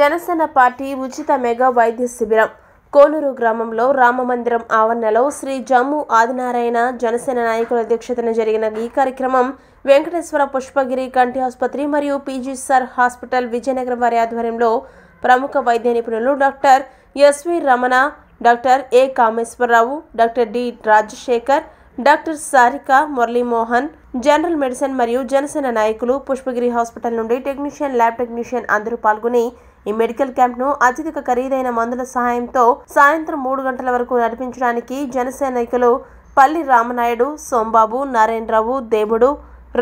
Janasena party ఉచిత mega వైద్య శిబిరం కోనూరు గ్రామంలో రామమందిరం ఆవరణలో శ్రీ జమ్ము ఆదినారాయణ జనసేన నాయకుల అధ్యక్షతన జరిగిన ఈ కార్యక్రమం వెంకటేశ్వర పుష్పగిరి కంటి ఆసుపత్రి మరియు పీజీ హాస్పిటల్ విజయనగరం వారి ఆధ్వర్యంలో ప్రముఖ వైద్య నిపుణులు doctor S V Ramana doctor A Kameswararao doctor D Rajasekhar doctor Sarika Muralimohan general medicine మరియు జనసేన నాయకులు పుష్పగిరి హాస్పిటల్ నుండి టెక్నీషియన్ ల్యాబ్ టెక్నీషియన్ అందరూ పాల్గొని ఈ మెడికల్ క్యాంప్ ను అత్యధిక ఖరీదైన మందుల సహాయంతో సాయంత్రం మూడు గంటల వరకు నడిపించడానికి జనసేనికులు పల్లి రామనాయుడు సోంబాబు నారాయణరావు దేవుడు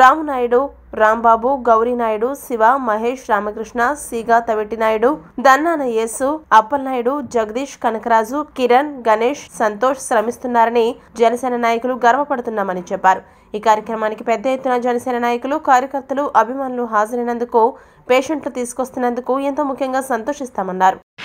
రామునాయుడు రాంబాబు గౌరీనాయుడు శివ మహేష్ రామకృష్ణ సిగా నాయుడు దన్నాన యేసు అప్పలనాయుడు జగదీష్ కనకరాజు కిరణ్ గణేష్ సంతోష్ శ్రమిస్తున్నారని జనసేన నాయకులు గర్వపడుతున్నామని చెప్పారు ఈ కార్యక్రమానికి పెద్ద ఎత్తున జనసేన నాయకులు కార్యకర్తలు అభిమానులు హాజరైనందుకు పేషెంట్లు తీసుకొస్తున్నందుకు ఎంతో ముఖ్యంగా సంతోషిస్తామన్నారు